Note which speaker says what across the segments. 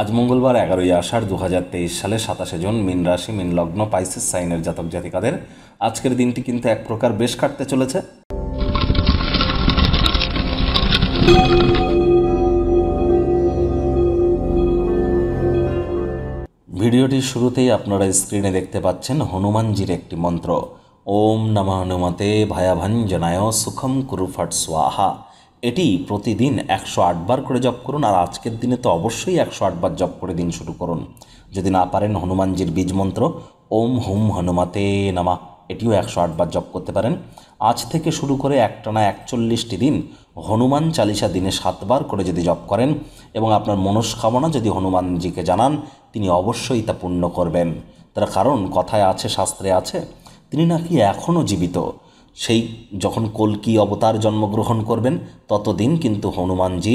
Speaker 1: আজ মঙ্গলবার এগারোই আষাঢ় দু হাজার তেইশ সালে সাতাশে জুন মিন রাশি মিন লগ্ন পাইসিস সাইনের জাতক জাতিকাদের আজকের দিনটি কিন্তু এক প্রকার বেশ কাটতে চলেছে ভিডিওটির শুরুতেই আপনারা স্ক্রিনে দেখতে পাচ্ছেন হনুমানজির একটি মন্ত্র ওম নমঃ হনুমতে ভায়াভঞ্জনায় সুখম কুরুফট স্বাহা এটি প্রতিদিন একশো আটবার করে জপ করুন আর আজকের দিনে তো অবশ্যই একশো আটবার জপ করে দিন শুরু করুন যদি না পারেন হনুমানজির বীজ মন্ত্র ওম হুম হনুমাতে নামা এটিও একশো আটবার জপ করতে পারেন আজ থেকে শুরু করে একটানা একচল্লিশটি দিন হনুমান চালিশা দিনে সাতবার করে যদি জপ করেন এবং আপনার মনস্কামনা যদি হনুমানজিকে জানান তিনি অবশ্যই তা পূর্ণ করবেন তার কারণ কথায় আছে শাস্ত্রে আছে তিনি নাকি এখনও জীবিত সেই যখন কলকি অবতার জন্মগ্রহণ করবেন ততদিন কিন্তু হনুমানজি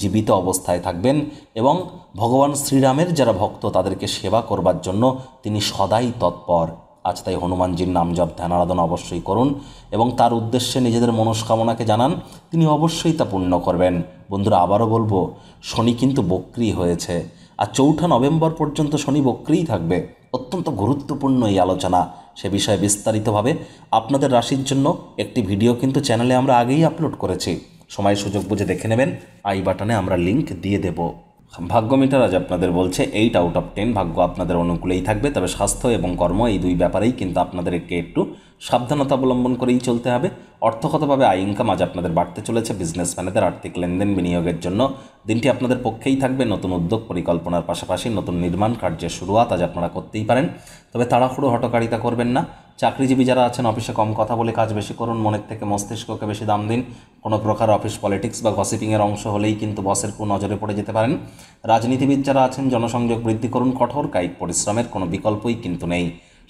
Speaker 1: জীবিত অবস্থায় থাকবেন এবং ভগবান শ্রীরামের যারা ভক্ত তাদেরকে সেবা করবার জন্য তিনি সদাই তৎপর আজ তাই হনুমানজির নাম জপ ধ্যান আরাধনা অবশ্যই করুন এবং তার উদ্দেশ্যে নিজেদের মনস্কামনাকে জানান তিনি অবশ্যই তা পূর্ণ করবেন বন্ধুরা আবারও বলবো শনি কিন্তু বক্রি হয়েছে আর চৌঠা নভেম্বর পর্যন্ত শনি বক্রিই থাকবে অত্যন্ত গুরুত্বপূর্ণ এই আলোচনা সে বিষয়ে বিস্তারিতভাবে আপনাদের রাশির জন্য একটি ভিডিও কিন্তু চ্যানেলে আমরা আগেই আপলোড করেছি সময় সুযোগ বুঝে দেখে নেবেন আই বাটনে আমরা লিংক দিয়ে দেবো ভাগ্য মিটার আজ আপনাদের বলছে এইট আউট অফ টেন ভাগ্য আপনাদের অনুকূলেই থাকবে তবে স্বাস্থ্য এবং কর্ম এই দুই ব্যাপারেই কিন্তু আপনাদেরকে একটু সাবধানতা অবলম্বন করেই চলতে হবে অর্থগতভাবে আয় ইনকাম আজ আপনাদের বাড়তে চলেছে বিজনেসম্যানেদের আর্থিক লেনদেন বিনিয়োগের জন্য দিনটি আপনাদের পক্ষেই থাকবে নতুন উদ্যোগ পরিকল্পনার পাশাপাশি নতুন নির্মাণ কার্যের শুরুয়াত আজ আপনারা করতেই পারেন তবে তাড়াহুড়ো হটকারিতা করবেন না চাকরিজীবী যারা আছেন অফিসে কম কথা বলে কাজ বেশি করুন মনের থেকে মস্তিষ্ককে বেশি দাম দিন কোনো প্রকার অফিস পলিটিক্স বা গসিপিংয়ের অংশ হলেই কিন্তু বসের কু নজরে পড়ে যেতে পারেন রাজনীতিবিদ যারা আছেন জনসংযোগ বৃদ্ধি করুন কঠোর কায়িক পরিশ্রমের কোনো বিকল্পই কিন্তু নেই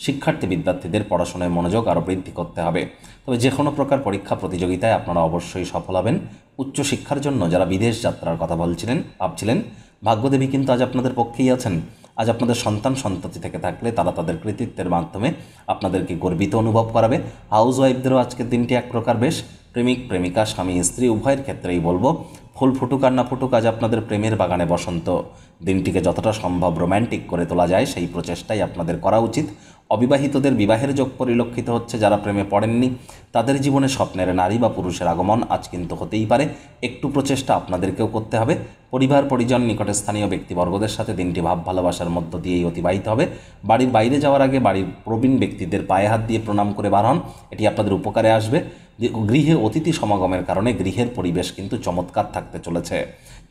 Speaker 1: শিক্ষার্থী বিদ্যার্থীদের পড়াশোনায় মনোযোগ আরও বৃদ্ধি করতে হবে তবে যে কোনো প্রকার পরীক্ষা প্রতিযোগিতায় আপনারা অবশ্যই সফল হবেন উচ্চশিক্ষার জন্য যারা বিদেশ যাত্রার কথা বলছিলেন ভাবছিলেন ভাগ্যদেবী কিন্তু আজ আপনাদের পক্ষেই আছেন আজ আপনাদের সন্তান সন্ততি থেকে থাকলে তারা তাদের কৃতিত্বের মাধ্যমে আপনাদেরকে গর্বিত অনুভব করাবে হাউস ওয়াইফদেরও আজকের দিনটি এক প্রকার বেশ প্রেমিক প্রেমিকা স্বামী স্ত্রী উভয়ের ক্ষেত্রেই বলবো ফুল ফুটুক আর না ফুটুক আজ আপনাদের প্রেমের বাগানে বসন্ত দিনটিকে যতটা সম্ভব রোম্যান্টিক করে তোলা যায় সেই প্রচেষ্টাই আপনাদের করা উচিত অবিবাহিতদের বিবাহের যোগ পরিলক্ষিত হচ্ছে যারা প্রেমে পড়েননি তাদের জীবনে স্বপ্নের নারী বা পুরুষের আগমন আজ কিন্তু হতেই পারে একটু প্রচেষ্টা আপনাদেরকেও করতে হবে পরিবার পরিজন নিকটে স্থানীয় ব্যক্তিবর্গদের সাথে দিনটি ভাব ভালোবাসার মধ্য দিয়েই অতিবাহিত হবে বাড়ির বাইরে যাওয়ার আগে বাড়ির প্রবীণ ব্যক্তিদের পায়ে হাত দিয়ে প্রণাম করে বার হন এটি আপনাদের উপকারে আসবে গৃহে অতিথি সমাগমের কারণে গৃহের পরিবেশ কিন্তু চমৎকার থাকবে থাকতে চলেছে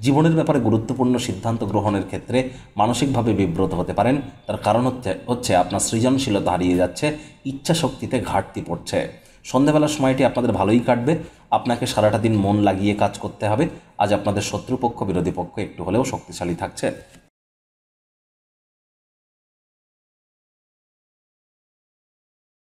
Speaker 1: জীবনের ব্যাপারে গুরুত্বপূর্ণ সিদ্ধান্ত গ্রহণের ক্ষেত্রে মানসিকভাবে বিব্রত হতে পারেন তার কারণ হচ্ছে হচ্ছে আপনার সৃজনশীলতা হারিয়ে যাচ্ছে ইচ্ছা শক্তিতে ঘাটতি পড়ছে সন্ধ্যাবেলার সময়টি আপনাদের ভালোই কাটবে আপনাকে সারাটা দিন মন লাগিয়ে কাজ করতে হবে আজ আপনাদের শত্রুপক্ষ বিরোধী পক্ষ একটু হলেও শক্তিশালী থাকছে